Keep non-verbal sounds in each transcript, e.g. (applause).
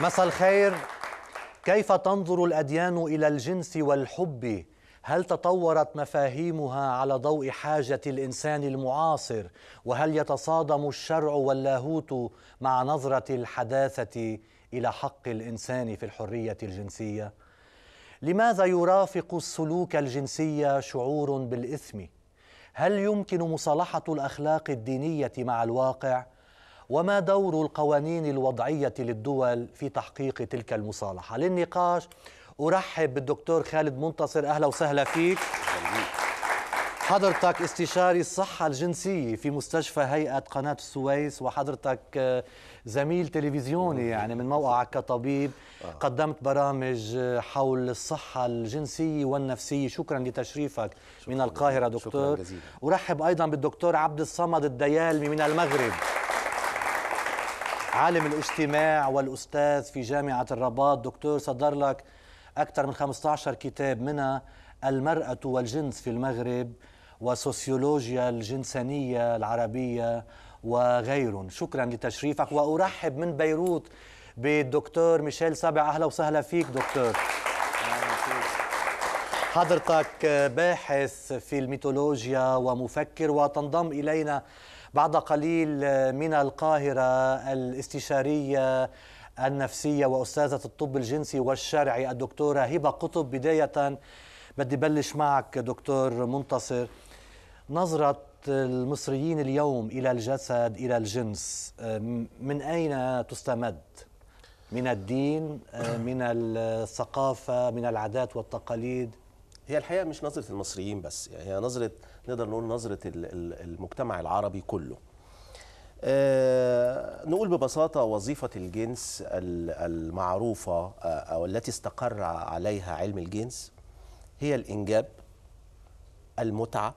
مساء الخير كيف تنظر الاديان الى الجنس والحب هل تطورت مفاهيمها على ضوء حاجه الانسان المعاصر وهل يتصادم الشرع واللاهوت مع نظره الحداثه الى حق الانسان في الحريه الجنسيه لماذا يرافق السلوك الجنسي شعور بالاثم هل يمكن مصالحه الاخلاق الدينيه مع الواقع وما دور القوانين الوضعية للدول في تحقيق تلك المصالحة للنقاش أرحب بالدكتور خالد منتصر أهلا وسهلا فيك حضرتك استشاري الصحة الجنسية في مستشفى هيئة قناة السويس وحضرتك آه، زميل تلفزيوني يعني من موقعك كطبيب آه. قدمت برامج آه، حول الصحة الجنسية والنفسية شكرا لتشريفك من القاهرة دكتور شكرا جزيلا. أرحب أيضا بالدكتور عبد الصمد الديالمي من المغرب عالم الاجتماع والأستاذ في جامعة الرباط دكتور صدر لك أكثر من 15 كتاب منها المرأة والجنس في المغرب وسوسيولوجيا الجنسانية العربية وغيرهم شكرا لتشريفك وأرحب من بيروت بالدكتور ميشيل سابع أهلا وسهلا فيك دكتور حضرتك باحث في الميثولوجيا ومفكر وتنضم إلينا بعد قليل من القاهرة الاستشارية النفسية وأستاذة الطب الجنسي والشرعي الدكتورة هبة قطب بداية بدي بلش معك دكتور منتصر نظرة المصريين اليوم إلى الجسد إلى الجنس من أين تستمد؟ من الدين من الثقافة من العادات والتقاليد هي الحقيقة مش نظرة المصريين بس يعني هي نظرة نقدر نقول نظره المجتمع العربي كله آه، نقول ببساطة وظيفة الجنس المعروفة آه، أو التي استقر عليها علم الجنس هي الإنجاب المتعة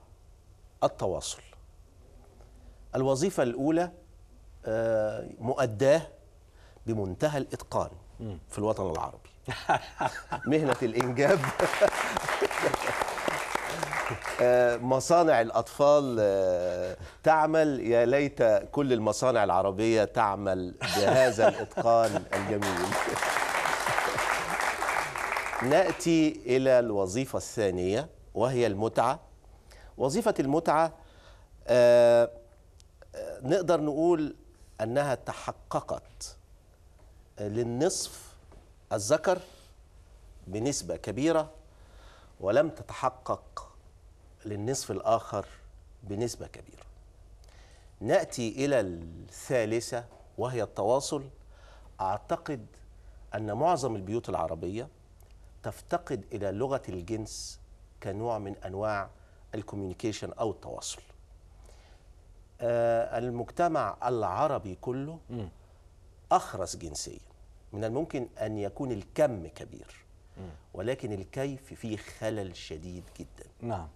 التواصل الوظيفة الأولى آه، مؤداه بمنتهى الإتقان في الوطن العربي (laughs) مهنة الإنجاب (laughs) آه، مصانع الأطفال آه، تعمل يا ليت كل المصانع العربية تعمل بهذا (laughs) الإتقان الجميل نأتي إلى الوظيفة الثانية وهي المتعة وظيفة المتعة آه، نقدر نقول أنها تحققت للنصف الذكر بنسبة كبيرة ولم تتحقق للنصف الآخر بنسبة كبيرة نأتي إلى الثالثة وهي التواصل أعتقد أن معظم البيوت العربية تفتقد إلى لغة الجنس كنوع من أنواع الكوميونيكيشن أو التواصل آه المجتمع العربي كله أخرس جنسيا من الممكن أن يكون الكم كبير ولكن الكيف فيه خلل شديد جدا نعم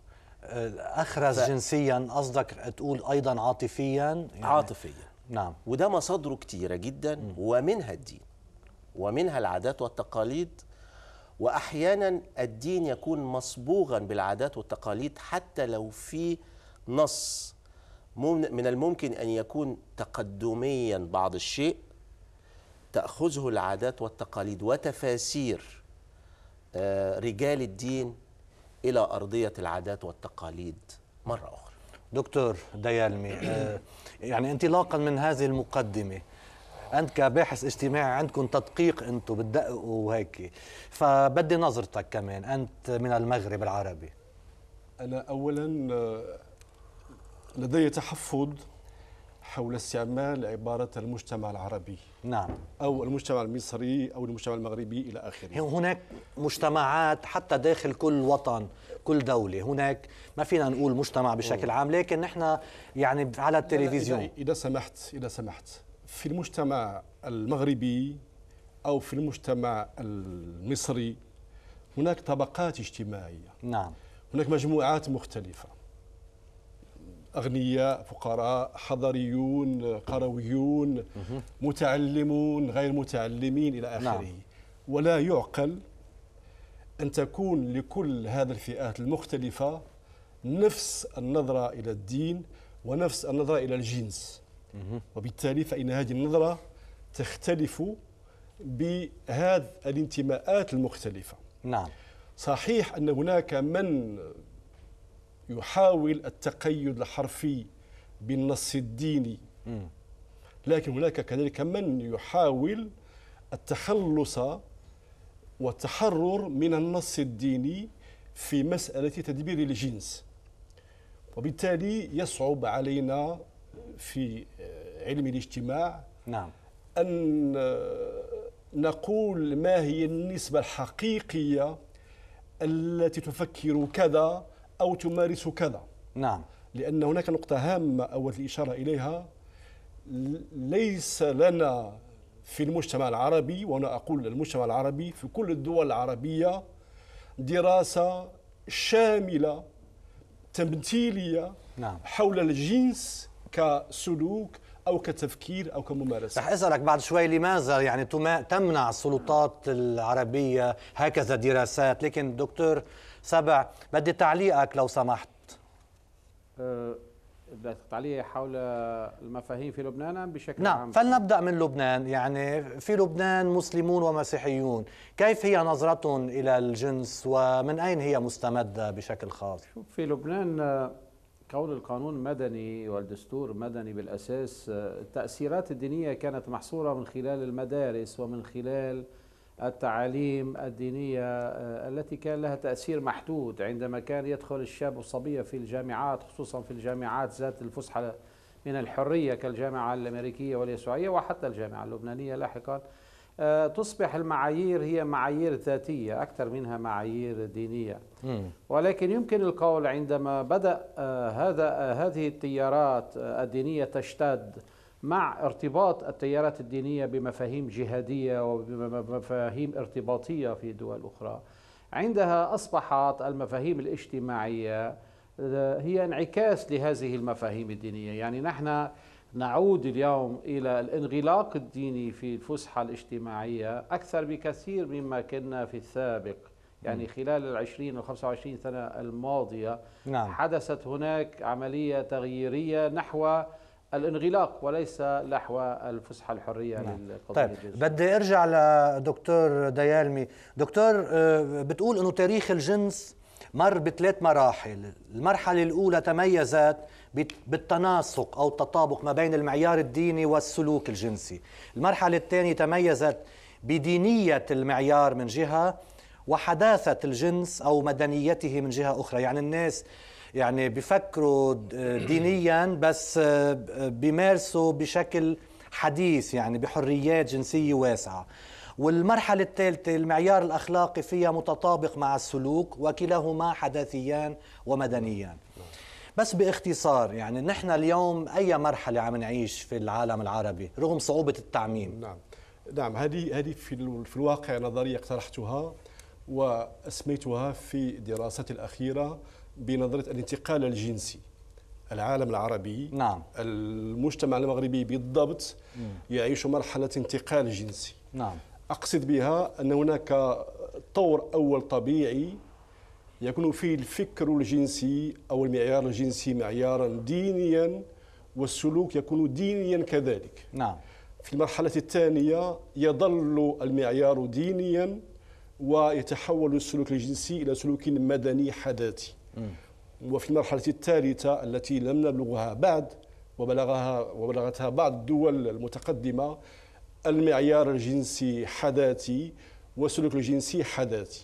اخرس ف... جنسيا قصدك تقول ايضا عاطفيا يعني... عاطفيا نعم وده مصادره كتيره جدا م. ومنها الدين ومنها العادات والتقاليد واحيانا الدين يكون مصبوغا بالعادات والتقاليد حتى لو في نص من الممكن ان يكون تقدميا بعض الشيء تاخذه العادات والتقاليد وتفاسير آه، رجال الدين إلى أرضية العادات والتقاليد مرة أخرى دكتور ديالمي آه، يعني انطلاقا من هذه المقدمة انت كباحث اجتماعي عندكم تدقيق انتم بتدققوا وهيك فبدي نظرتك كمان انت من المغرب العربي انا اولا آه، لدي تحفظ حول استعمال عبارة المجتمع العربي نعم أو المجتمع المصري أو المجتمع المغربي إلى آخره هناك مجتمعات حتى داخل كل وطن كل دولة هناك ما فينا نقول مجتمع بشكل عام لكن نحن يعني على التلفزيون إذا, إذا سمحت إذا سمحت في المجتمع المغربي أو في المجتمع المصري هناك طبقات اجتماعية نعم هناك مجموعات مختلفة اغنياء فقراء حضريون قرويون متعلمون غير متعلمين الى نعم. اخره نعم. ولا يعقل ان تكون لكل هذه الفئات المختلفه نفس النظره الى الدين ونفس النظره الى الجنس وبالتالي فان هذه النظره تختلف بهذه الانتماءات المختلفه نعم صحيح ان هناك من يحاول التقيد الحرفي بالنص الديني لكن هناك كذلك من يحاول التخلص والتحرر من النص الديني في مسألة تدبير الجنس وبالتالي يصعب علينا في علم الاجتماع نعم. أن نقول ما هي النسبة الحقيقية التي تفكر كذا أو تمارس كذا نعم لأن هناك نقطة هامة أود الإشارة إليها ليس لنا في المجتمع العربي وأنا أقول المجتمع العربي في كل الدول العربية دراسة شاملة تمثيلية نعم. حول الجنس كسلوك او كتفكير او كممارسه رح اسالك بعد شوي لماذا يعني تمنع السلطات العربيه هكذا دراسات لكن دكتور سبع بدي تعليقك لو سمحت بدي أه، تعليق حول المفاهيم في لبنان بشكل نعم. عام فلنبدأ من لبنان يعني في لبنان مسلمون ومسيحيون كيف هي نظرتهم إلى الجنس ومن أين هي مستمدة بشكل خاص في لبنان كون أه، القانون مدني والدستور مدني بالأساس أه، التأثيرات الدينية كانت محصورة من خلال المدارس ومن خلال التعاليم الدينية آه، التي كان لها تأثير محدود عندما كان يدخل الشاب والصبية في الجامعات خصوصا في الجامعات ذات الفسحة من الحرية كالجامعة الأمريكية واليسوعية وحتى الجامعة اللبنانية لاحقا آه، تصبح المعايير هي معايير ذاتية أكثر منها معايير دينية ولكن يمكن القول عندما بدأ آه، هذا هذه التيارات الدينية تشتد مع ارتباط التيارات الدينيه بمفاهيم جهاديه وبمفاهيم ارتباطيه في دول اخرى عندها اصبحت المفاهيم الاجتماعيه آه، هي انعكاس لهذه المفاهيم الدينيه يعني نحن نعود اليوم الى الانغلاق الديني في الفسحه الاجتماعيه اكثر بكثير مما كنا في السابق يعني خلال العشرين والخمسة وعشرين سنة الماضية نعم. حدثت هناك عملية تغييرية نحو الانغلاق وليس نحو الفسحه الحريه نعم. طيب الجزء. بدي ارجع لدكتور ديالمي دكتور آه، بتقول انه تاريخ الجنس مر بثلاث مراحل المرحله الاولى تميزت بالتناسق او التطابق ما بين المعيار الديني والسلوك الجنسي المرحله الثانيه تميزت بدينيه المعيار من جهه وحداثه الجنس او مدنيته من جهه اخرى يعني الناس يعني بفكروا دينيا بس آه، بيمارسوا بشكل حديث يعني بحريات جنسية واسعة والمرحلة الثالثة المعيار الأخلاقي فيها متطابق مع السلوك وكلاهما حداثيان ومدنيان بس باختصار يعني نحن اليوم أي مرحلة عم نعيش في العالم العربي رغم صعوبة التعميم نعم نعم هذه هذه في, في الواقع نظرية اقترحتها وأسميتها في دراستي الأخيرة بنظرة الانتقال الجنسي العالم العربي نعم. المجتمع المغربي بالضبط يعيش مرحلة انتقال جنسي نعم. أقصد بها أن هناك طور أول طبيعي يكون فيه الفكر الجنسي أو المعيار الجنسي معيارا دينيا والسلوك يكون دينيا كذلك نعم. في المرحلة الثانية يظل المعيار دينيا ويتحول السلوك الجنسي إلى سلوك مدني حداثي وفي المرحلة الثالثة التي لم نبلغها بعد وبلغها وبلغتها بعض الدول المتقدمة المعيار الجنسي حداتي والسلوك الجنسي حداتي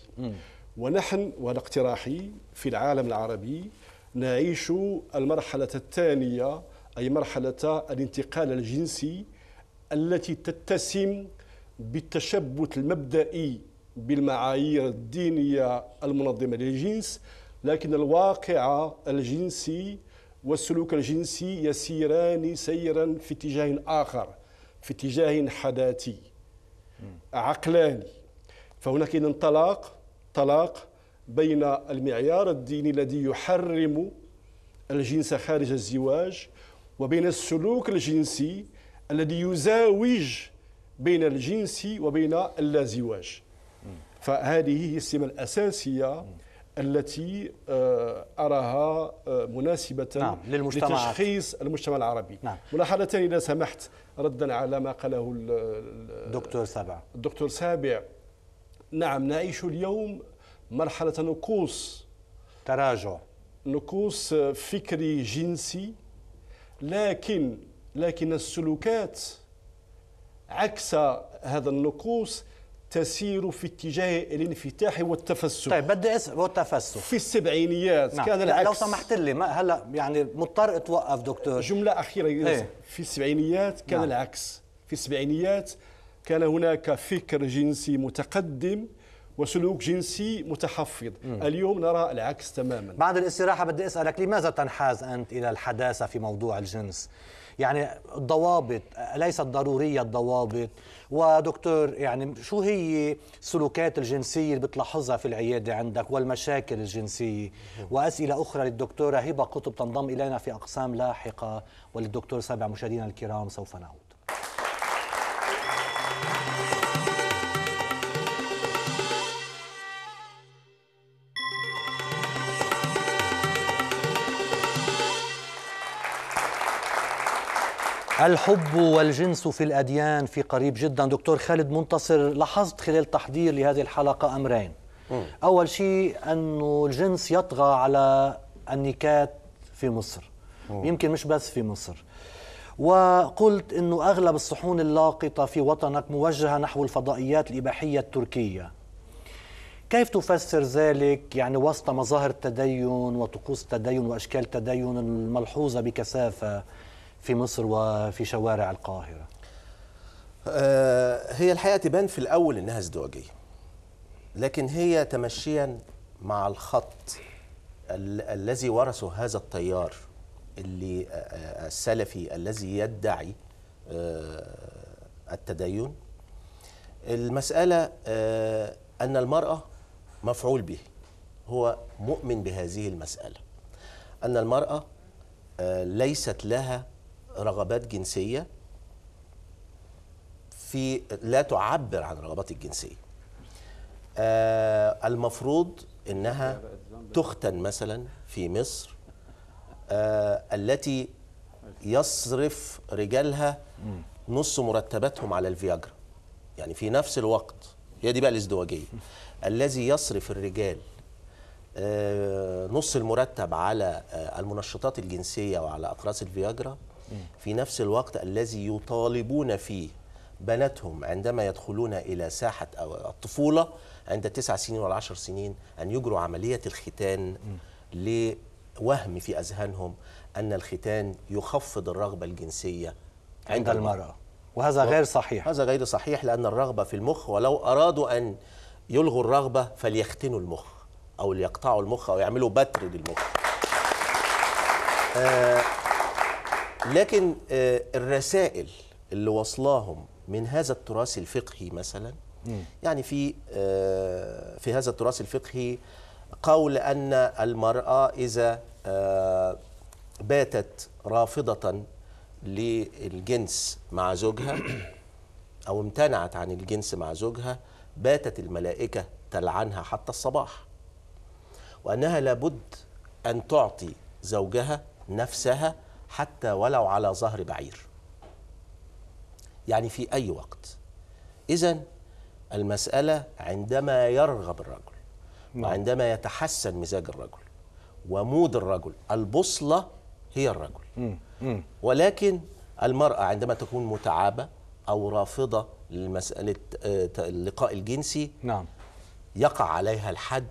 ونحن وهذا اقتراحي في العالم العربي نعيش المرحلة الثانية أي مرحلة الانتقال الجنسي التي تتسم بالتشبث المبدئي بالمعايير الدينية المنظمة للجنس لكن الواقع الجنسي والسلوك الجنسي يسيران سيرا في اتجاه آخر في اتجاه حداثي عقلاني فهناك انطلاق طلاق طلاق بين المعيار الديني الذي يحرم الجنس خارج الزواج وبين السلوك الجنسي الذي يزاوج بين الجنس وبين اللازواج فهذه هي السمة الأساسية التي آه، أراها آه، مناسبة نعم لتشخيص المجتمع العربي نعم. ملاحظتان إذا سمحت ردا على ما قاله الدكتور سابع الدكتور سابع نعم نعيش اليوم مرحلة نقوص تراجع نقوص آه، فكري جنسي لكن لكن السلوكات عكس هذا النقوص تسير في اتجاه الانفتاح والتفسخ طيب بدي اسال والتفسخ في السبعينيات نعم. كان العكس لو سمحت لي ما هلا يعني مضطر اتوقف دكتور جمله اخيره ايه؟ في السبعينيات كان نعم. العكس في السبعينيات كان هناك فكر جنسي متقدم وسلوك جنسي متحفظ م. اليوم نرى العكس تماما بعد الاستراحه بدي اسالك لماذا تنحاز انت الى الحداثه في موضوع الجنس يعني الضوابط ليست ضرورية الضوابط ودكتور يعني شو هي السلوكات الجنسية اللي بتلاحظها في العيادة عندك والمشاكل الجنسية وأسئلة أخرى للدكتورة هبة قطب تنضم إلينا في أقسام لاحقة وللدكتور سابع مشاهدينا الكرام سوف نعود الحب والجنس في الأديان في قريب جدا دكتور خالد منتصر لاحظت خلال تحضير لهذه الحلقة أمرين أول شيء أنه الجنس يطغى على النكات في مصر يمكن مش بس في مصر وقلت أنه أغلب الصحون اللاقطة في وطنك موجهة نحو الفضائيات الإباحية التركية كيف تفسر ذلك يعني وسط مظاهر التدين وطقوس التدين وأشكال التدين الملحوظة بكثافة في مصر وفي شوارع القاهرة؟ آه، هي الحقيقة تبان في الأول إنها ازدواجية لكن هي تمشيا مع الخط ال الذي ورثه هذا التيار اللي آه، آه، السلفي الذي يدعي التدين المسألة أن المرأة مفعول به هو مؤمن بهذه المسألة أن المرأة ليست لها رغبات جنسيه في لا تعبر عن الرغبات الجنسيه آه المفروض انها تختن مثلا في مصر آه التي يصرف رجالها نص مرتباتهم على الفياجرا يعني في نفس الوقت هي دي بقى الازدواجيه الذي يصرف الرجال آه، نص المرتب على آه، المنشطات الجنسيه وعلى اقراص الفياجرا إيه. في نفس الوقت الذي يطالبون فيه بناتهم عندما يدخلون إلى ساحة الطفولة عند تسع سنين ولا سنين أن يجروا عملية الختان إيه. لوهم في أذهانهم أن الختان يخفض الرغبة الجنسية عند, عند المرأة وهذا غير صحيح هذا غير صحيح لأن الرغبة في المخ ولو أرادوا أن يلغوا الرغبة فليختنوا المخ أو ليقطعوا المخ أو يعملوا بتر للمخ آه لكن آه، الرسائل اللي وصلاهم من هذا التراث الفقهي مثلا يعني في آه، في هذا التراث الفقهي قول أن المرأة إذا آه، باتت رافضة للجنس مع زوجها (clears throat) أو امتنعت عن الجنس مع زوجها باتت الملائكة تلعنها حتى الصباح وأنها لابد أن تعطي زوجها نفسها حتى ولو على ظهر بعير يعني في أي وقت إذا المسألة عندما يرغب الرجل نعم. وعندما يتحسن مزاج الرجل ومود الرجل البوصلة هي الرجل ولكن المرأة عندما تكون متعابة أو رافضة لمسألة آه، اللقاء الجنسي نعم يقع عليها الحد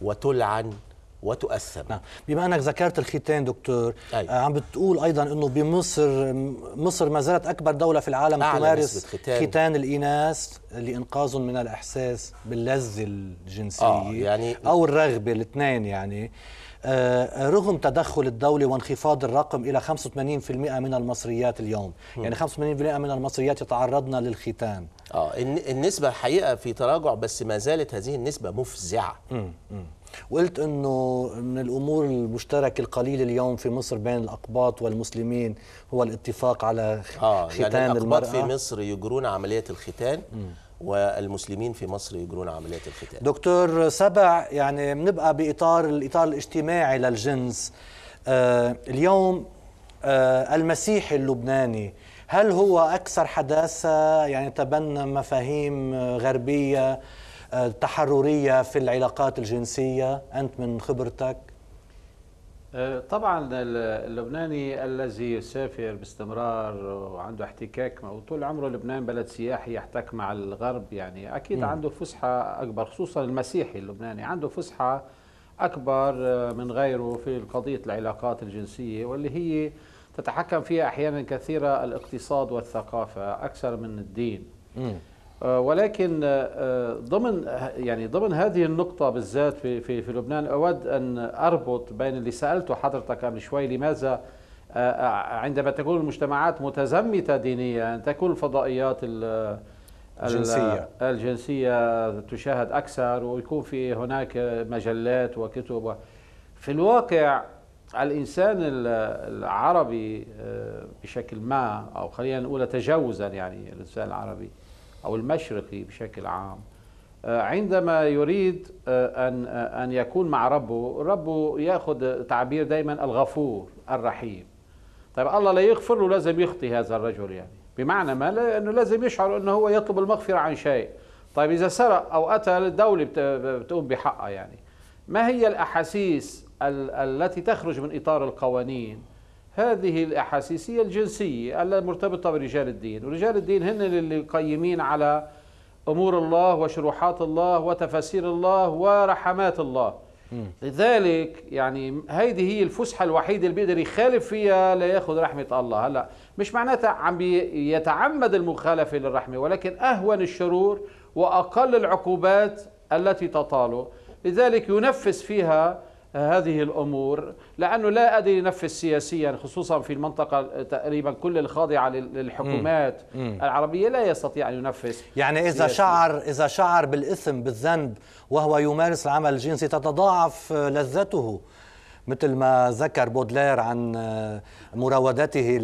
وتلعن وتؤثر نعم. بما انك ذكرت الختان دكتور أي. آه، عم بتقول ايضا انه بمصر مصر ما زالت اكبر دوله في العالم تمارس ختان. ختان الاناث لانقاذهم من الاحساس باللذه الجنسيه آه يعني او الرغبه الاثنين يعني آه رغم تدخل الدولة وانخفاض الرقم إلى 85% من المصريات اليوم م. يعني 85% من المصريات يتعرضن للختان آه النسبة حقيقة في تراجع بس ما زالت هذه النسبة مفزعة م. م. وقلت انه من الامور المشتركه القليله اليوم في مصر بين الاقباط والمسلمين هو الاتفاق على آه يعني ختان يعني الأقباط المراه في مصر يجرون عمليه الختان م. والمسلمين في مصر يجرون عملية الختان دكتور سبع يعني بنبقى بإطار الإطار الاجتماعي للجنس آه اليوم آه المسيحي اللبناني هل هو أكثر حداثة يعني تبنى مفاهيم آه، غربية تحررية في العلاقات الجنسية أنت من خبرتك أه، طبعا اللبناني الذي يسافر باستمرار وعنده احتكاك وطول عمره لبنان بلد سياحي يحتك مع الغرب يعني اكيد م. عنده فسحه اكبر خصوصا المسيحي اللبناني عنده فسحه اكبر أه، من غيره في قضيه العلاقات الجنسيه واللي هي تتحكم فيها احيانا كثيره الاقتصاد والثقافه اكثر من الدين م. آه، ولكن آه، آه، ضمن يعني ضمن هذه النقطة بالذات في في في لبنان أود أن أربط بين اللي سألته حضرتك قبل شوي لماذا عندما تكون المجتمعات متزمتة دينيا تكون الفضائيات الجنسية الجنسية تشاهد أكثر ويكون في هناك مجلات وكتب في الواقع الإنسان العربي بشكل ما أو خلينا نقول تجاوزا يعني الإنسان العربي أو المشرقي بشكل عام آه، عندما يريد آه، أن آه، أن يكون مع ربه ربه يأخذ تعبير دايما الغفور الرحيم طيب الله لا يغفر له لازم يخطي هذا الرجل يعني بمعنى ما لأنه أنه لازم يشعر أنه هو يطلب المغفرة عن شيء طيب إذا سرق أو قتل الدولة بتقوم بحقها يعني ما هي الأحاسيس التي تخرج من إطار القوانين هذه الأحاسيسية الجنسية المرتبطة برجال الدين ورجال الدين هن اللي قيمين على أمور الله وشروحات الله وتفاسير الله ورحمات الله لذلك يعني هيدي هي الفسحة الوحيدة اللي بيقدر يخالف فيها ليأخذ رحمة الله هلا مش معناتها عم يتعمد المخالفة للرحمة ولكن أهون الشرور وأقل العقوبات التي تطاله لذلك ينفس فيها هذه الأمور لأنه لا أدري ينفذ سياسيا خصوصا في المنطقة تقريبا كل الخاضعة للحكومات مم. العربية لا يستطيع أن ينفذ يعني إذا سياسي. شعر إذا شعر بالإثم بالذنب وهو يمارس العمل الجنسي تتضاعف لذته مثل ما ذكر بودلير عن آه، مراودته آه، إيه.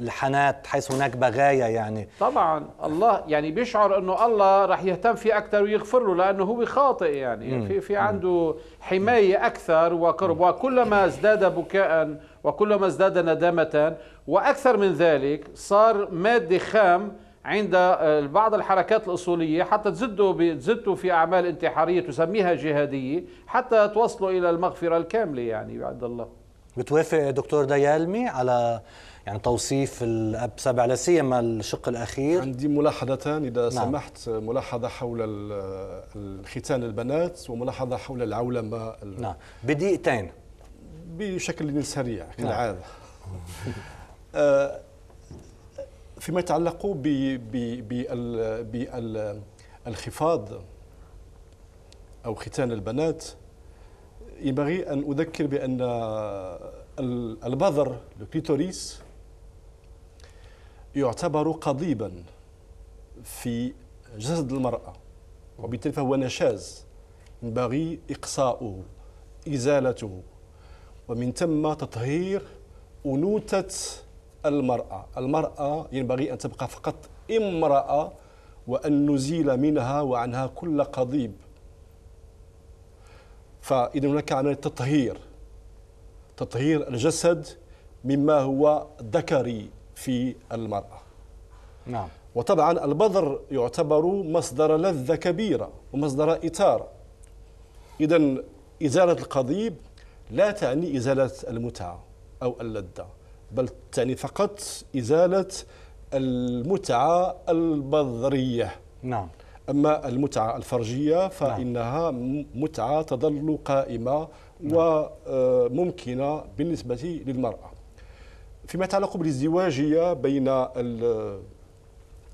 للحنات حيث هناك بغايا يعني طبعا الله يعني بيشعر انه الله رح يهتم فيه اكثر ويغفر له لانه هو خاطئ يعني مم. في في عنده حمايه اكثر وقرب وكلما ازداد بكاء وكلما ازداد ندامه واكثر من ذلك صار ماده خام عند آه، بعض الحركات الأصولية حتى تزدوا تزدوا في أعمال انتحارية تسميها جهادية حتى توصلوا إلى المغفرة الكاملة يعني بعد الله بتوافق دكتور ديالمي على يعني توصيف الاب سبع لا سيما الشق الاخير عندي ملاحظتان اذا نعم. سمحت ملاحظه حول الختان للبنات وملاحظه حول العولمه نعم بدقيقتين بشكل سريع كالعاده نعم. (laughs) فيما يتعلق بالخفاض أو ختان البنات ينبغي أن أذكر بأن البذر الكليتوريس يعتبر قضيبا في جسد المرأة وبالتالي فهو نشاز ينبغي إقصاؤه إزالته ومن ثم تطهير أنوثة المرأة المرأة ينبغي أن تبقى فقط امرأة وأن نزيل منها وعنها كل قضيب فإذا هناك عملية تطهير تطهير الجسد مما هو ذكري في المرأة نعم وطبعا البذر يعتبر مصدر لذة كبيرة ومصدر إثارة إذا إزالة القضيب لا تعني إزالة المتعة أو اللذة بل تعني فقط إزالة المتعة البذرية نعم أما المتعة الفرجية فإنها نعم. متعة تظل قائمة نعم. وممكنة آه، بالنسبة للمرأة فيما يتعلق بالازدواجية بين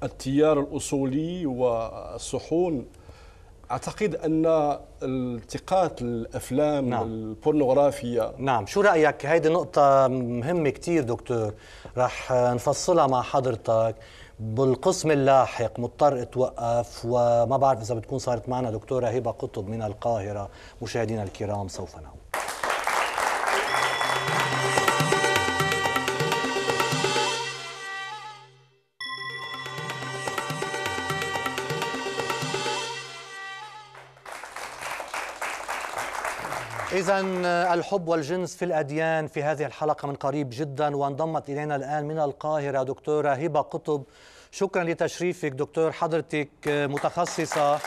التيار الأصولي والصحون اعتقد ان التقاط الافلام نعم. البورنوغرافيه نعم شو رايك هيدي نقطه مهمه كثير دكتور راح نفصلها مع حضرتك بالقسم اللاحق مضطر اتوقف وما بعرف اذا بتكون صارت معنا دكتوره هبه قطب من القاهره مشاهدينا الكرام سوف نعود إذا الحب والجنس في الأديان في هذه الحلقة من قريب جدا وانضمت إلينا الآن من القاهرة دكتورة هبة قطب شكرا لتشريفك دكتور حضرتك متخصصة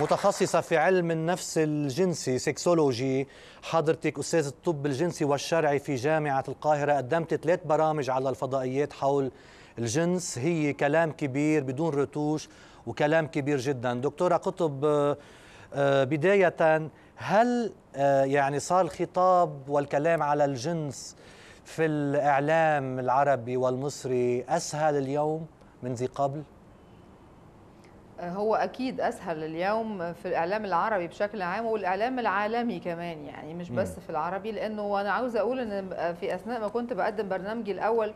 متخصصة في علم النفس الجنسي سكسولوجي حضرتك أستاذ الطب الجنسي والشرعي في جامعة القاهرة قدمت ثلاث برامج على الفضائيات حول الجنس هي كلام كبير بدون رتوش وكلام كبير جدا دكتورة قطب آه، آه، بداية هل آه، يعني صار الخطاب والكلام على الجنس في الإعلام العربي والمصري أسهل اليوم من ذي قبل؟ آه، هو اكيد اسهل اليوم في الاعلام العربي بشكل عام والاعلام العالمي كمان يعني مش بس في العربي لانه انا عاوزه اقول ان في اثناء ما كنت بقدم برنامجي الاول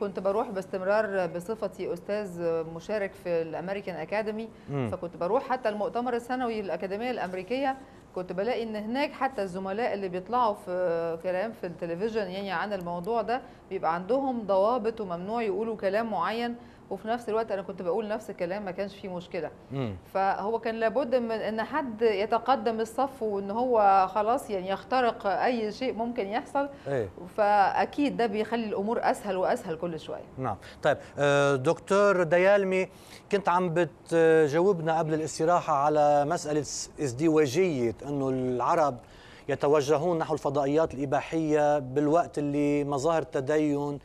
كنت بروح باستمرار بصفتي استاذ مشارك في الامريكان اكاديمي فكنت بروح حتى المؤتمر السنوي الاكاديميه الامريكيه كنت بلاقي ان هناك حتى الزملاء اللي بيطلعوا في كلام في التلفزيون يعني عن الموضوع ده بيبقى عندهم ضوابط وممنوع يقولوا كلام معين وفي نفس الوقت انا كنت بقول نفس الكلام ما كانش فيه مشكله مم. فهو كان لابد من ان حد يتقدم الصف وان هو خلاص يعني يخترق اي شيء ممكن يحصل أيه. فاكيد ده بيخلي الامور اسهل واسهل كل شويه نعم طيب آه، دكتور ديالمي كنت عم بتجاوبنا قبل الاستراحه على مساله ازدواجيه انه العرب يتوجهون نحو الفضائيات الاباحيه بالوقت اللي مظاهر التدين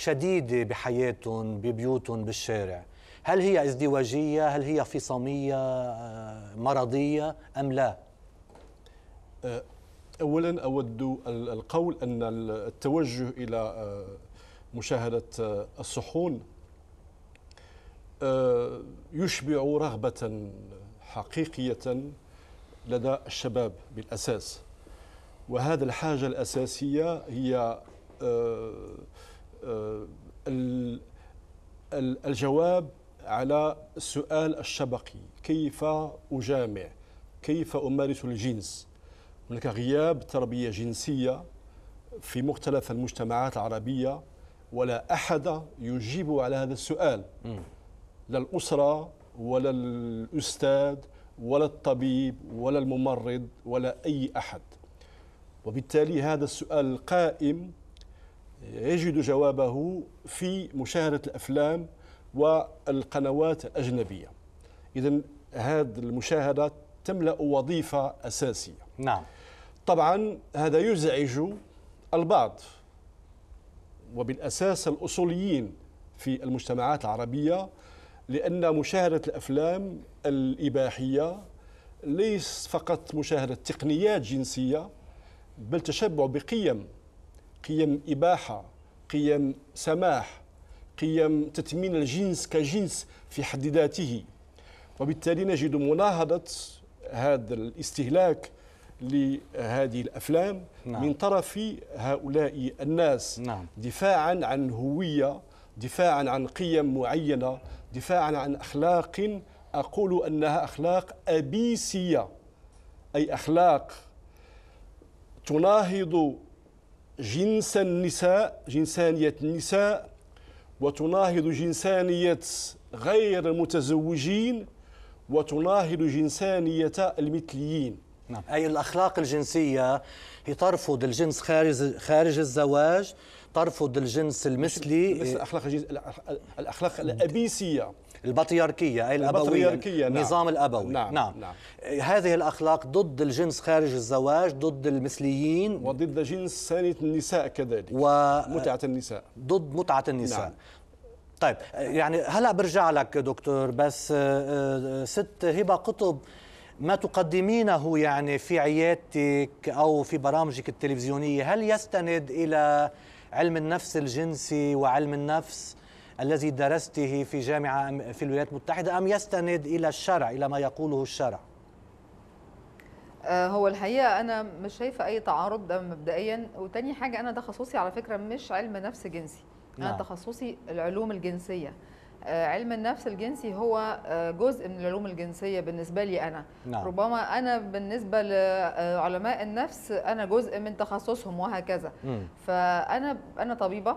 شديده بحياتهم ببيوتهم بالشارع هل هي ازدواجيه هل هي فصاميه آه، مرضيه ام لا أه، اولا اود القول ان التوجه الى آه، مشاهده الصحون يشبع رغبه حقيقيه لدى الشباب بالاساس وهذا الحاجه الاساسيه هي آه، الجواب على السؤال الشبقي كيف أجامع كيف أمارس الجنس هناك غياب تربية جنسية في مختلف المجتمعات العربية ولا أحد يجيب على هذا السؤال لا الأسرة ولا الأستاذ ولا الطبيب ولا الممرض ولا أي أحد وبالتالي هذا السؤال القائم يجد جوابه في مشاهدة الأفلام والقنوات الأجنبية إذا هذه المشاهدة تملأ وظيفة أساسية نعم طبعا هذا يزعج البعض وبالأساس الأصوليين في المجتمعات العربية لأن مشاهدة الأفلام الإباحية ليس فقط مشاهدة تقنيات جنسية بل تشبع بقيم قيم إباحة قيم سماح قيم تثمين الجنس كجنس في حد ذاته وبالتالي نجد مناهضة هذا الاستهلاك لهذه الأفلام نعم. من طرف هؤلاء الناس نعم. دفاعا عن هوية دفاعا عن قيم معينة دفاعا عن أخلاق أقول أنها أخلاق أبيسية أي أخلاق تناهض جنس النساء جنسانية النساء وتناهض جنسانية غير المتزوجين وتناهض جنسانية المثليين نعم. أي الأخلاق الجنسية هي ترفض الجنس خارج خارج الزواج ترفض الجنس المثلي الأخلاق الأخلاق الأبيسية البطريركيه أي الأبوية النظام نعم. الأبوي نعم. نعم. نعم هذه الأخلاق ضد الجنس خارج الزواج ضد المثليين وضد جنس ثاني النساء كذلك و... متعة النساء ضد متعة النساء نعم. طيب يعني هلا برجع لك دكتور بس آه، آه، ست هبه قطب ما تقدمينه يعني في عيادتك او في برامجك التلفزيونيه هل يستند الى علم النفس الجنسي وعلم النفس الذي درسته في جامعة في الولايات المتحدة أم يستند إلى الشرع إلى ما يقوله الشرع آه، هو الحقيقة أنا مش شايفة أي تعارض ده مبدئيا وتاني حاجة أنا تخصصي على فكرة مش علم نفس جنسي أنا نعم. تخصصي العلوم الجنسية آه، علم النفس الجنسي هو آه، جزء من العلوم الجنسية بالنسبة لي أنا نعم. ربما أنا بالنسبة لعلماء النفس أنا جزء من تخصصهم وهكذا م. فأنا أنا طبيبة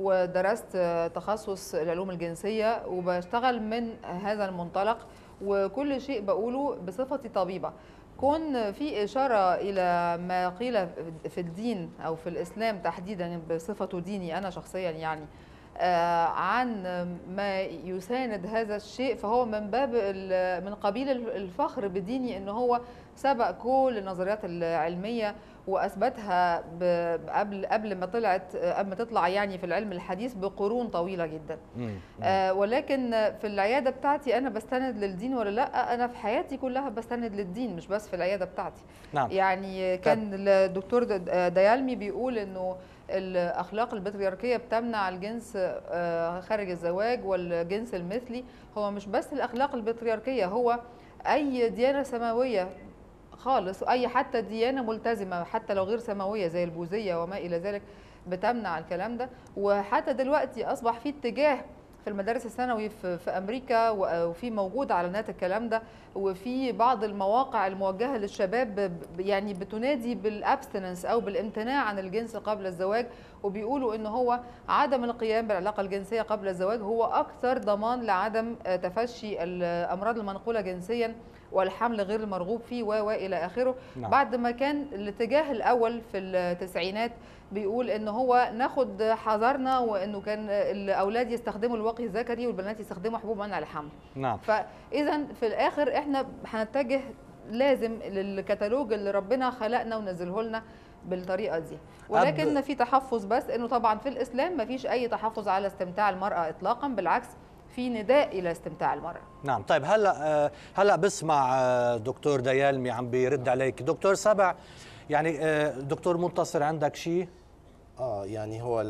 ودرست تخصص العلوم الجنسية وبشتغل من هذا المنطلق وكل شيء بقوله بصفتي طبيبة كون في إشارة إلى ما قيل في الدين أو في الإسلام تحديدا بصفته ديني أنا شخصيا يعني آه، عن ما يساند هذا الشيء فهو من باب من قبيل الفخر بديني ان هو سبق كل النظريات العلميه واثبتها قبل قبل ما طلعت قبل ما تطلع يعني في العلم الحديث بقرون طويله جدا آه، ولكن في العياده بتاعتي انا بستند للدين ولا لا انا في حياتي كلها بستند للدين مش بس في العياده بتاعتي نعم. يعني كان الدكتور آه، ديالمي بيقول انه الاخلاق البطريركيه بتمنع الجنس آه، خارج الزواج والجنس المثلي هو مش بس الاخلاق البطريركيه هو اي ديانه سماويه خالص اي حتى ديانه ملتزمه حتى لو غير سماويه زي البوذيه وما الى ذلك بتمنع الكلام ده وحتى دلوقتي اصبح في اتجاه في المدارس الثانوي في, في امريكا وفي موجود على نات الكلام ده وفي بعض المواقع الموجهه للشباب يعني بتنادي بالابستنس او بالامتناع عن الجنس قبل الزواج وبيقولوا ان هو عدم القيام بالعلاقه الجنسيه قبل الزواج هو اكثر ضمان لعدم آه، تفشي الامراض المنقوله جنسيا والحمل غير المرغوب فيه والى اخره نعم. بعد ما كان الاتجاه الاول في التسعينات بيقول ان هو ناخد حذرنا وانه كان الاولاد يستخدموا الوقي الذكري والبنات يستخدموا حبوب منع الحمل نعم فاذا في الاخر احنا هنتجه لازم للكتالوج اللي ربنا خلقنا ونزله لنا بالطريقه دي ولكن في تحفظ بس انه طبعا في الاسلام ما فيش اي تحفظ على استمتاع المراه اطلاقا بالعكس في نداء الى استمتاع المراه نعم طيب هلا آه، هلا بسمع آه، دكتور ديالمي عم بيرد عليك دكتور سبع يعني آه، دكتور منتصر عندك شيء اه يعني هو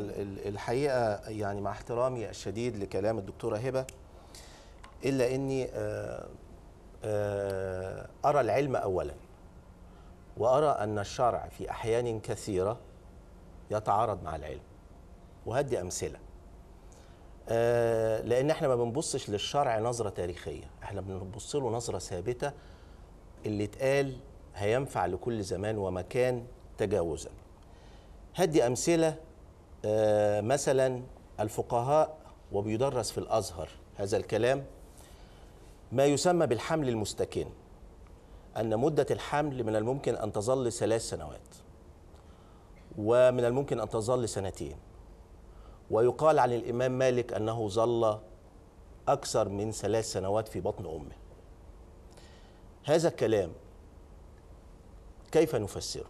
الحقيقه يعني مع احترامي الشديد لكلام الدكتوره هبه الا اني آه، آه، ارى العلم اولا وارى ان الشرع في احيان كثيره يتعارض مع العلم وهدي امثله لان احنا ما بنبصش للشرع نظره تاريخيه احنا بنبص له نظره ثابته اللي اتقال هينفع لكل زمان ومكان تجاوزا هدي أمثلة آه، مثلا الفقهاء وبيدرس في الأزهر هذا الكلام ما يسمى بالحمل المستكن أن مدة الحمل من الممكن أن تظل ثلاث سنوات ومن الممكن أن تظل سنتين ويقال عن الإمام مالك أنه ظل أكثر من ثلاث سنوات في بطن أمه هذا الكلام كيف نفسره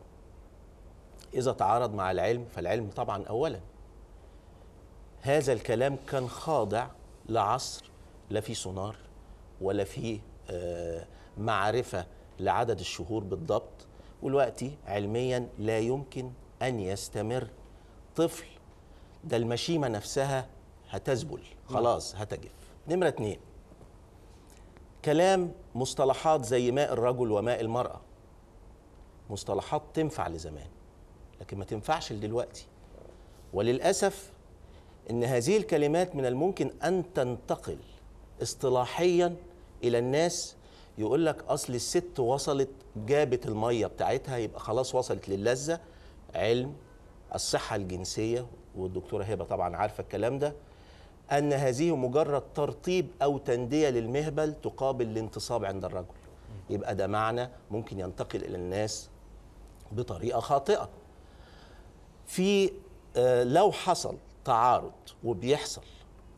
إذا تعارض مع العلم فالعلم طبعا أولا هذا الكلام كان خاضع لعصر لا في سونار ولا في آه، معرفة لعدد الشهور بالضبط والوقتي علميا لا يمكن أن يستمر طفل ده المشيمة نفسها هتذبل خلاص هتجف نمرة اتنين كلام مصطلحات زي ماء الرجل وماء المرأة مصطلحات تنفع لزمان لكن ما تنفعش لدلوقتي وللاسف ان هذه الكلمات من الممكن ان تنتقل اصطلاحيا الى الناس يقول لك اصل الست وصلت جابت الميه بتاعتها يبقى خلاص وصلت للذه علم الصحه الجنسيه والدكتوره هبه طبعا عارفه الكلام ده ان هذه مجرد ترطيب او تنديه للمهبل تقابل الانتصاب عند الرجل يبقى ده معنى ممكن ينتقل الى الناس بطريقه خاطئه في آه، لو حصل تعارض وبيحصل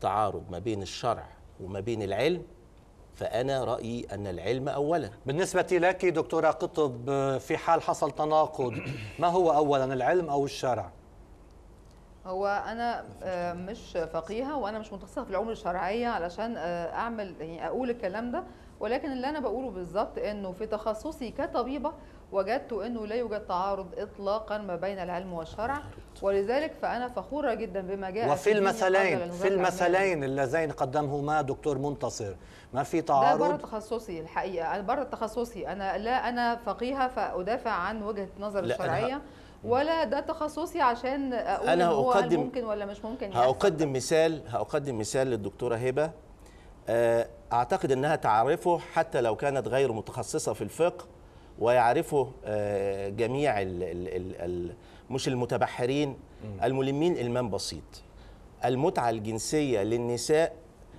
تعارض ما بين الشرع وما بين العلم فأنا رأيي أن العلم أولا بالنسبة لك دكتورة قطب آه، في حال حصل تناقض ما هو أولا العلم أو الشرع؟ هو أنا آه، مش فقيهة وأنا مش متخصصة في العلوم الشرعية علشان أعمل يعني أقول الكلام ده ولكن اللي أنا بقوله بالظبط إنه في تخصصي كطبيبة وجدت أنه لا يوجد تعارض إطلاقا ما بين العلم والشرع ولذلك فأنا فخورة جدا بما جاء وفي المثلين في المثلين اللذين قدمهما دكتور منتصر ما في تعارض ده بره تخصصي الحقيقة أنا بره تخصصي أنا لا أنا فقيهة فأدافع عن وجهة نظر الشرعية ولا ده تخصصي عشان اقول أنا هو أقدم ممكن ولا مش ممكن هقدم يحصل. مثال هقدم مثال للدكتوره هبه آه، اعتقد انها تعرفه حتى لو كانت غير متخصصه في الفقه ويعرفه آه، جميع ال ال الـ مش المتبحرين الملمين المام بسيط المتعة الجنسية للنساء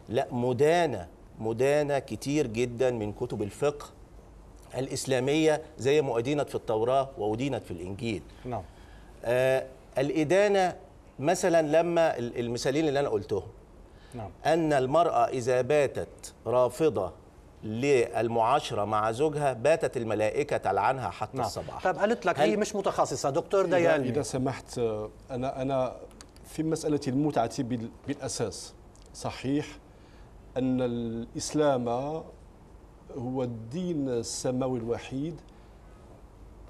لا مدانة مدانة كتير جدا من كتب الفقه الإسلامية زي ما أدينت في التوراة وأدينت في الإنجيل نعم آه الإدانة مثلا لما المثالين اللي أنا قلتهم نعم. أن المرأة إذا باتت رافضة للمعاشرة مع زوجها باتت الملائكة تلعنها حتى نعم. الصباح طب قالت لك هل... هي مش متخصصة دكتور ديالمي إذا سمحت آه، أنا أنا في مسألة المتعة بالأساس صحيح أن الإسلام هو الدين السماوي الوحيد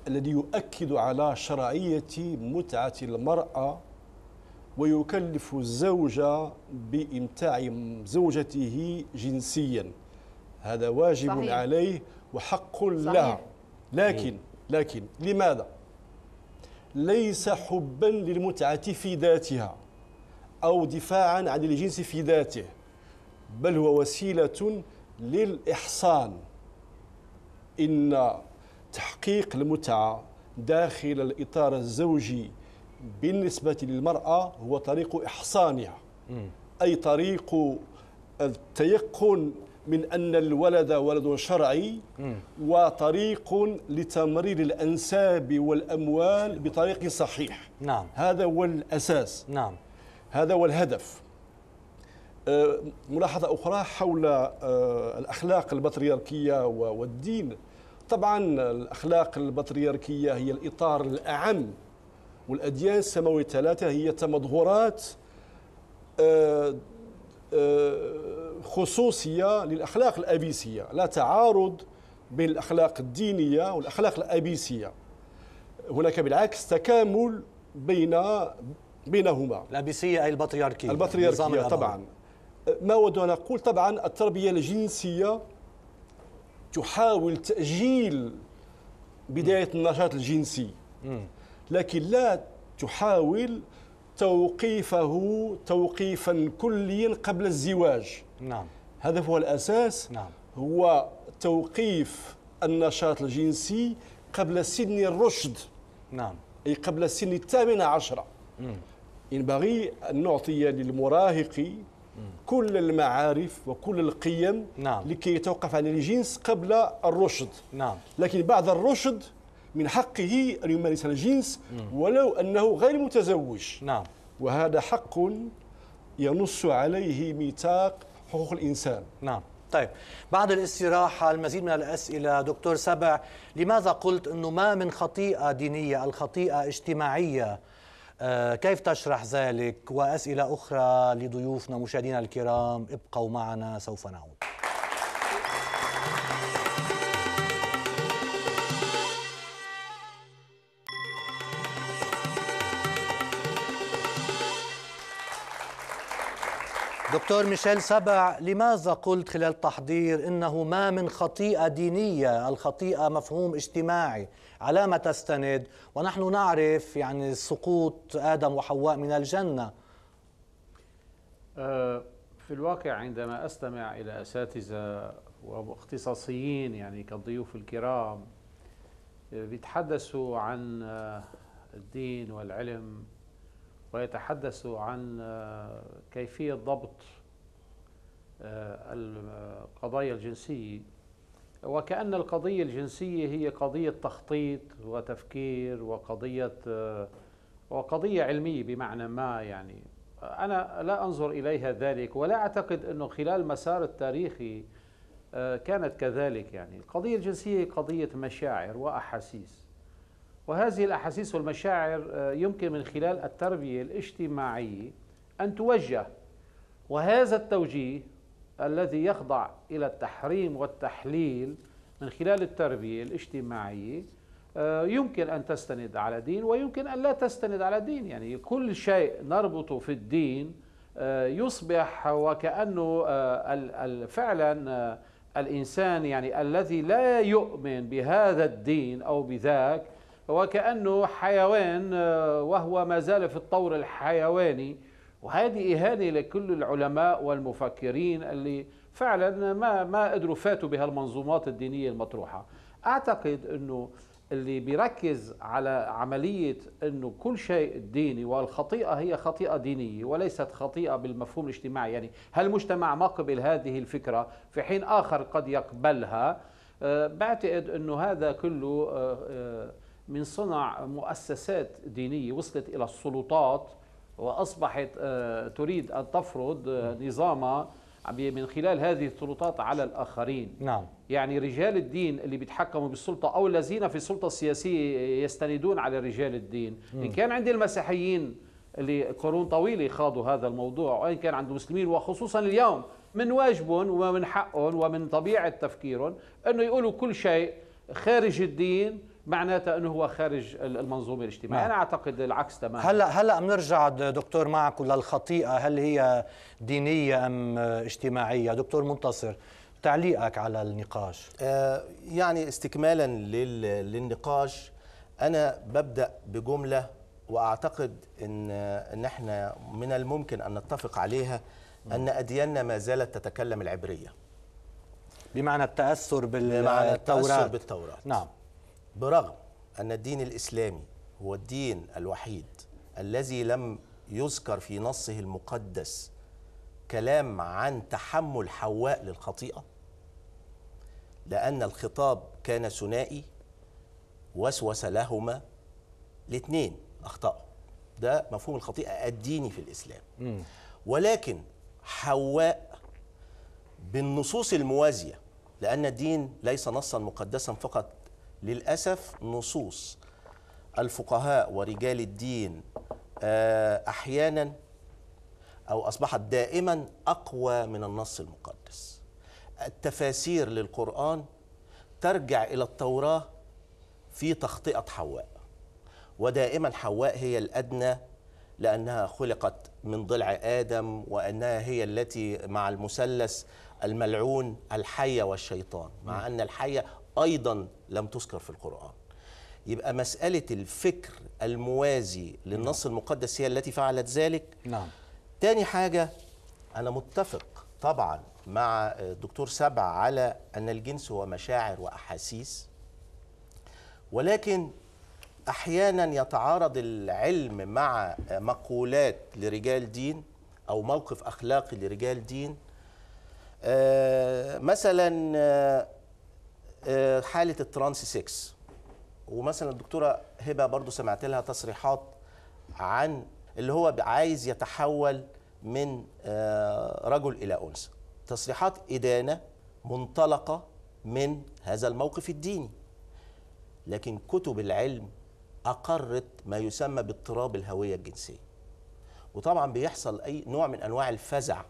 الذي يؤكد على شرعية متعة المرأة ويكلف الزوج بإمتاع زوجته جنسياً هذا واجب صحيح. عليه وحق لها لكن لكن لماذا ليس حبا للمتعة في ذاتها أو دفاعا عن الجنس في ذاته بل هو وسيلة للإحصان إن تحقيق المتعة داخل الإطار الزوجي بالنسبة للمرأة هو طريق إحصانها أي طريق التيقن من أن الولد ولد شرعي وطريق لتمرير الأنساب والأموال بطريق صحيح نعم. هذا هو الأساس نعم. هذا هو الهدف أه، ملاحظة أخرى حول أه، الأخلاق البطريركية والدين طبعا الأخلاق البطريركية هي الإطار الأعم والأديان السماوية الثلاثة هي تمظهرات أه، خصوصية للأخلاق الأبيسية لا تعارض بين الأخلاق الدينية والأخلاق الأبيسية هناك بالعكس تكامل بين بينهما الأبيسية أي البطريركية البطريركية طبعا ما أود أن أقول طبعا التربية الجنسية تحاول تأجيل بداية النشاط الجنسي لكن لا تحاول توقيفه توقيفا كليا قبل الزواج نعم هذا هو الأساس نعم هو توقيف النشاط الجنسي قبل سن الرشد نعم أي قبل سن الثامنة عشرة ينبغي أن نعطي للمراهق كل المعارف وكل القيم نعم. لكي يتوقف عن الجنس قبل الرشد نعم. لكن بعد الرشد من حقه أن يمارس الجنس نعم. ولو أنه غير متزوج نعم وهذا حق ينص عليه ميثاق حقوق الإنسان نعم طيب بعد الاستراحة المزيد من الأسئلة دكتور سبع لماذا قلت أنه ما من خطيئة دينية الخطيئة اجتماعية آه، كيف تشرح ذلك وأسئلة أخرى لضيوفنا مشاهدينا الكرام ابقوا معنا سوف نعود دكتور ميشيل سبع لماذا قلت خلال التحضير انه ما من خطيئه دينيه الخطيئه مفهوم اجتماعي على ما تستند ونحن نعرف يعني سقوط ادم وحواء من الجنه آه، في الواقع عندما استمع الى اساتذه واختصاصيين يعني كالضيوف الكرام آه، بيتحدثوا عن آه، الدين والعلم ويتحدث عن آه، كيفية ضبط آه، القضايا الجنسية وكأن القضية الجنسية هي قضية تخطيط وتفكير وقضية آه، وقضية علمية بمعنى ما يعني أنا لا أنظر إليها ذلك ولا أعتقد أنه خلال المسار التاريخي كانت كذلك يعني القضية الجنسية قضية مشاعر وأحاسيس وهذه الأحاسيس والمشاعر آه، يمكن من خلال التربية الاجتماعية أن توجه وهذا التوجيه الذي يخضع إلى التحريم والتحليل من خلال التربية الاجتماعية آه، يمكن أن تستند على دين ويمكن أن لا تستند على دين يعني كل شيء نربطه في الدين آه، يصبح وكأنه فعلا الإنسان يعني الذي لا يؤمن بهذا الدين أو بذاك وكأنه حيوان آه، وهو ما زال في الطور الحيواني وهذه إهانة لكل العلماء والمفكرين اللي فعلا ما ما قدروا فاتوا بهالمنظومات الدينية المطروحة أعتقد أنه اللي بيركز على عملية أنه كل شيء ديني والخطيئة هي خطيئة دينية وليست خطيئة بالمفهوم الاجتماعي يعني هل المجتمع مقبل هذه الفكرة في حين آخر قد يقبلها آه، بعتقد أنه هذا كله آه، من صنع مؤسسات دينية وصلت إلى السلطات وأصبحت آه، تريد أن تفرض آه، نعم. نظامها من خلال هذه السلطات على الآخرين نعم. يعني رجال الدين اللي بيتحكموا بالسلطة أو الذين في السلطة السياسية يستندون على رجال الدين م. إن كان عند المسيحيين اللي قرون طويلة خاضوا هذا الموضوع وإن كان عند المسلمين وخصوصا اليوم من واجبهم ومن حقهم ومن طبيعة تفكيرهم أنه يقولوا كل شيء خارج الدين معناتها انه هو خارج المنظومه الاجتماعيه نعم. انا اعتقد العكس تماما هلا هلا بنرجع دكتور معك للخطيئه هل هي دينيه ام اجتماعيه دكتور منتصر تعليقك على النقاش آه يعني استكمالا للنقاش انا ببدا بجمله واعتقد ان ان احنا من الممكن ان نتفق عليها ان ادياننا ما زالت تتكلم العبريه بمعنى التاثر بالتوراة بمعنى التاثر بالتوراة نعم برغم أن الدين الإسلامي هو الدين الوحيد الذي لم يذكر في نصه المقدس كلام عن تحمل حواء للخطيئة لأن الخطاب كان ثنائي وسوس لهما الاثنين أخطأوا ده مفهوم الخطيئة الديني في الإسلام ولكن حواء بالنصوص الموازية لأن الدين ليس نصا مقدسا فقط للأسف نصوص الفقهاء ورجال الدين آه، أحيانا أو أصبحت دائما أقوى من النص المقدس التفاسير للقرآن ترجع إلى التوراة في تخطئة حواء ودائما حواء هي الأدنى لأنها خلقت من ضلع آدم وأنها هي التي مع المثلث الملعون الحية والشيطان مع نعم. أن الحية أيضا لم تذكر في القرآن يبقى مسألة الفكر الموازي للنص نعم. المقدس هي التي فعلت ذلك نعم تاني حاجة أنا متفق طبعا مع الدكتور سبع على أن الجنس هو مشاعر وأحاسيس ولكن أحيانا يتعارض العلم مع مقولات لرجال دين أو موقف أخلاقي لرجال دين آه، مثلا آه، آه، حاله الترانس 6 ومثلا الدكتوره هبه برضو سمعت لها تصريحات عن اللي هو عايز يتحول من آه، رجل الى انثى تصريحات ادانه منطلقه من هذا الموقف الديني لكن كتب العلم اقرت ما يسمى باضطراب الهويه الجنسيه وطبعا بيحصل اي نوع من انواع الفزع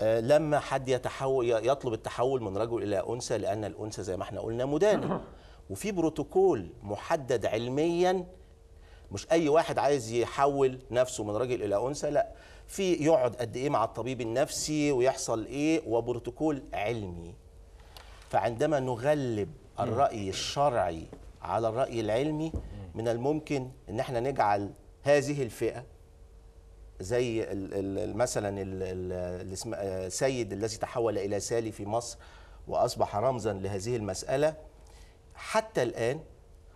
آه، لما حد يتحول يطلب التحول من رجل الى انثى لان الانثى زي ما احنا قلنا مدانه وفي بروتوكول محدد علميا مش اي واحد عايز يحول نفسه من راجل الى انثى لا في يقعد قد ايه مع الطبيب النفسي ويحصل ايه وبروتوكول علمي فعندما نغلب الراي الشرعي على الراي العلمي من الممكن ان احنا نجعل هذه الفئه زي مثلا السيد آه، الذي تحول الى سالي في مصر واصبح رمزا لهذه المساله حتى الان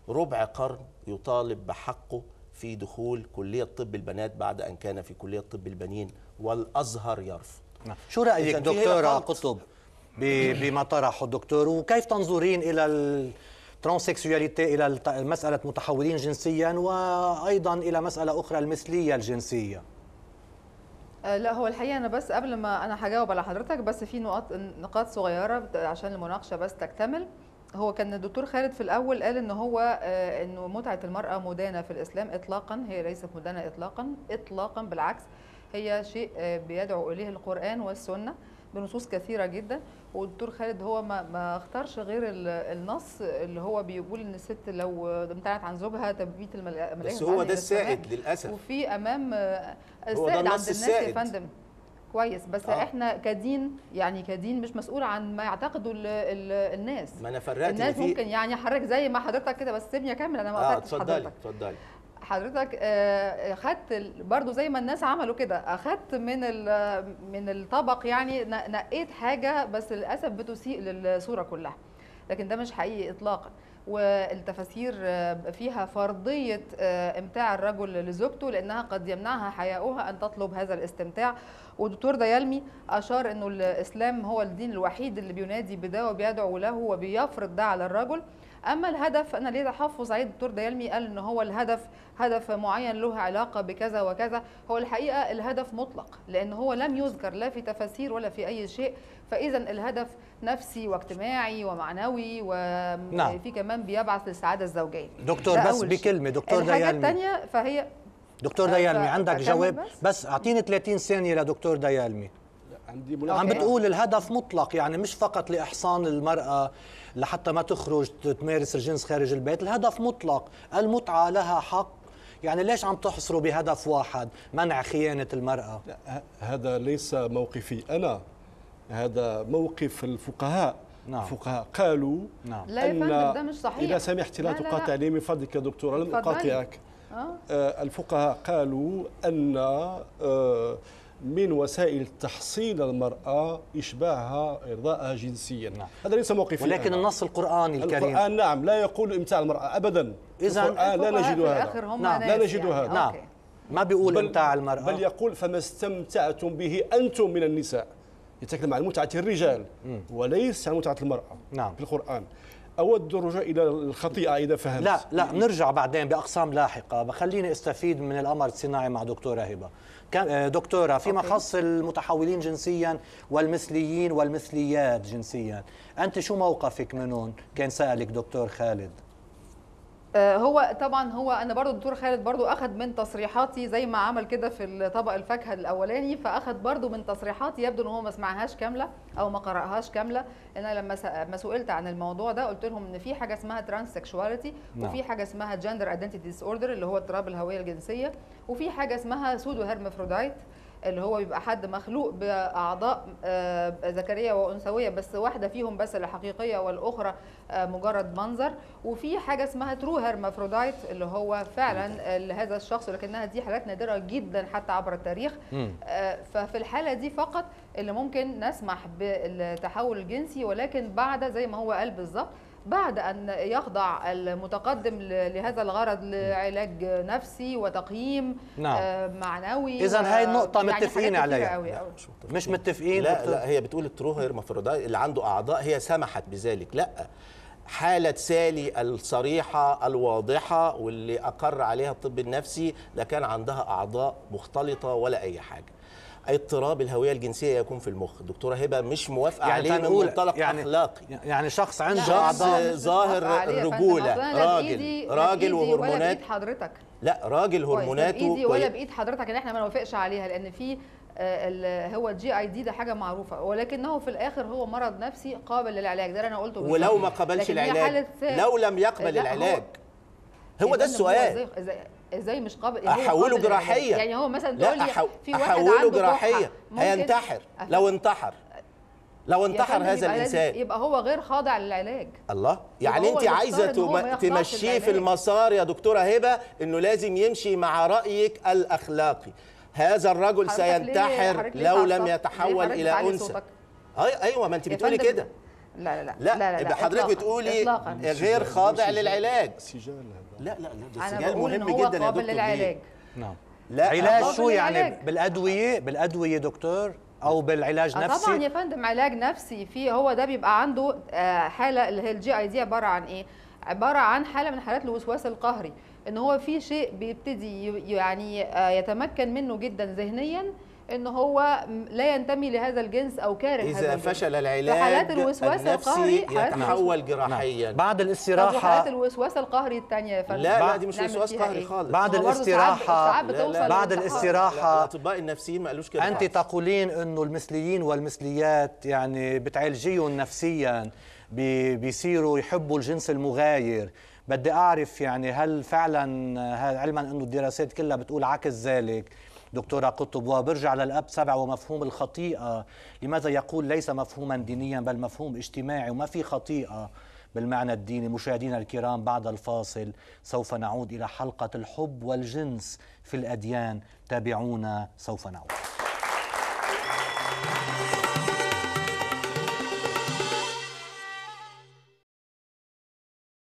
ربع قرن يطالب بحقه في دخول كليه طب البنات بعد ان كان في كليه طب البنين والازهر يرفض نعم. شو رايك دكتوره قطب بما طرحه الدكتور وكيف تنظرين الى الترانسكسواليتي الى مساله متحولين جنسيا وايضا الى مساله اخرى المثليه الجنسيه آه، لا هو الحقيقه انا بس قبل ما انا هجاوب على حضرتك بس في نقاط نقاط صغيره عشان المناقشه بس تكتمل هو كان الدكتور خالد في الاول قال ان هو آه، انه متعه المراه مدانه في الاسلام اطلاقا هي ليست مدانه اطلاقا اطلاقا بالعكس هي شيء آه، بيدعو اليه القران والسنه بنصوص كثيره جدا والدكتور خالد هو ما, ما اختارش غير النص اللي هو بيقول ان الست لو امتنعت عن زوجها تبيت الملائكه بس هو ده السائد للاسف وفي امام السائد عند الناس يا فندم كويس بس آه. احنا كدين يعني كدين مش مسؤول عن ما يعتقده الـ الـ الناس ما انا فرقت الناس ممكن يعني حضرتك زي ما حضرتك كده بس سيبني اكمل انا ما قطعتش آه اتفضلي اتفضلي حضرتك اخذت آه، آه، برضو زي ما الناس عملوا كده اخدت من من الطبق يعني نقيت حاجه بس للاسف بتسيء للصوره كلها لكن ده مش حقيقي اطلاقا والتفاسير آه، فيها فرضية امتاع الرجل لزوجته لأنها قد يمنعها حياؤها أن تطلب هذا الاستمتاع ودكتور ديالمي أشار أنه الإسلام هو الدين الوحيد اللي بينادي بده وبيدعو له وبيفرض ده على الرجل اما الهدف انا ليه تحفظ عيد الدكتور ديالمي قال ان هو الهدف هدف معين له علاقه بكذا وكذا هو الحقيقه الهدف مطلق لان هو لم يذكر لا في تفاسير ولا في اي شيء فاذا الهدف نفسي واجتماعي ومعنوي وفي نعم. كمان بيبعث للسعاده الزوجيه دكتور بس بكلمه دكتور ديالمي الحاجه الثانيه فهي دكتور ديالمي عندك جواب بس, بس اعطيني 30 ثانيه لدكتور ديالمي عندي عم بتقول الهدف مطلق يعني مش فقط لاحصان المراه لحتى ما تخرج تمارس الجنس خارج البيت الهدف مطلق المتعة لها حق يعني ليش عم تحصروا بهدف واحد منع خيانة المرأة لا هذا ليس موقفي أنا هذا موقف الفقهاء نعم. الفقهاء قالوا نعم. لا يا ده مش صحيح إذا سمحت لا, لا تقاطع لي من فضلك يا دكتورة لم أقاطعك آه. آه. الفقهاء قالوا أن آه من وسائل تحصيل المرأة إشباعها إرضاءها جنسيا نعم. هذا ليس موقف ولكن النص القرآني الكريم القرآن نعم لا يقول إمتاع المرأة أبدا إذا لا نجد هذا نعم. لا نجد يعني. هذا نعم. ما بيقول بل إمتاع المرأة بل يقول فما استمتعتم به أنتم من النساء يتكلم عن متعة الرجال مم. وليس عن متعة المرأة نعم. في القرآن اود الرجوع الى الخطيئه اذا فهمت لا لا بنرجع بعدين باقسام لاحقه خليني استفيد من الامر الصناعي مع دكتوره هبه آه، دكتورة فيما خص المتحولين جنسيا والمثليين والمثليات جنسيا أنت شو موقفك منهم كان سألك دكتور خالد آه، هو طبعا هو انا برضو الدكتور خالد برضو اخذ من تصريحاتي زي ما عمل كده في طبق الفاكهه الاولاني فاخذ برضو من تصريحاتي يبدو ان هو ما سمعهاش كامله او ما قراهاش كامله انا لما ما سئلت عن الموضوع ده قلت لهم ان في حاجه اسمها ترانس سكشواليتي وفي نعم. حاجه اسمها جندر ايدنتيتي ديس اوردر اللي هو اضطراب الهويه الجنسيه وفي حاجه اسمها سودو هرمافرودايت اللي هو بيبقى حد مخلوق باعضاء آه، ذكريه وانثويه بس واحده فيهم بس اللي حقيقيه والاخرى آه، مجرد منظر وفي حاجه اسمها ترو هرمافرودايت اللي هو فعلا لهذا الشخص لكنها دي حالات نادره جدا حتى عبر التاريخ آه، ففي الحاله دي فقط اللي ممكن نسمح بالتحول الجنسي ولكن بعد زي ما هو قال بالظبط بعد أن يخضع المتقدم لهذا الغرض لعلاج نفسي وتقييم نعم. آه، معنوي إذا هاي النقطة يعني متفقين عليها مش متفقين لا لا هي بتقول التروه هيرمافروداي اللي عنده أعضاء هي سمحت بذلك لا حالة سالي الصريحة الواضحة واللي أقر عليها الطب النفسي لكان كان عندها أعضاء مختلطة ولا أي حاجة اضطراب الهويه الجنسيه يكون في المخ دكتوره هبه مش موافقه يعني عليه من منطلق يعني اخلاقي يعني شخص عنده شخص ظاهر رجوله راجل راجل وهرمونات بايد حضرتك لا راجل هرموناته بايدي ولا بايد حضرتك ان احنا ما نوافقش عليها لان في آه، هو الجي اي دي ده حاجه معروفه ولكنه في الاخر هو مرض نفسي قابل للعلاج ده انا قلته ولو ما قبلش العلاج لو لم يقبل العلاج هو, إيه هو ده السؤال ازاي مش قابل احوله جراحيه يعني هو مثلا تقول لي في واحد احوله جراحيه هينتحر أه. لو انتحر لو انتحر هذا الانسان يبقى هو غير خاضع للعلاج الله يعني انت عايزه تمشيه في المسار يا دكتوره هبه انه لازم يمشي مع رايك الاخلاقي هذا الرجل سينتحر لو لم يتحول الى انثى ايوه ما انت بتقولي كده لا لا لا لا, لا, لا لا حضرتك بتقولي غير خاضع للعلاج سجال لا لا لا السجال مهم جدا يا دكتور للعلاج نعم لا علاج شو يعني بالادويه بالادويه دكتور او بالعلاج آه، نفسي طبعا يا فندم علاج نفسي في هو ده بيبقى عنده آه، حاله اللي هي الجي اي دي عباره عن ايه عباره عن حاله من حالات الوسواس القهري ان هو في شيء بيبتدي يعني آه، يتمكن منه جدا ذهنيا ان هو لا ينتمي لهذا الجنس او كاره هذا الجنس. اذا فشل العلاج حالات الوسواس القهري يتحول جراحيا نعم. نعم. بعد الاستراحه حالات الوسواس القهري الثانيه لا لا دي مش وسواس قهري إيه؟ خالص بعد الاستراحه صعب لا لا بعد الاستراحه الاطباء النفسيين ما قالوش كده انت تقولين انه المثليين والمثليات يعني بتعالجيهم نفسيا بي بيصيروا يحبوا الجنس المغاير بدي اعرف يعني هل فعلا علما انه الدراسات كلها بتقول عكس ذلك دكتورة قطب وبرجع للأب سبع ومفهوم الخطيئة لماذا يقول ليس مفهوما دينيا بل مفهوم اجتماعي وما في خطيئة بالمعنى الديني مشاهدينا الكرام بعد الفاصل سوف نعود إلى حلقة الحب والجنس في الأديان تابعونا سوف نعود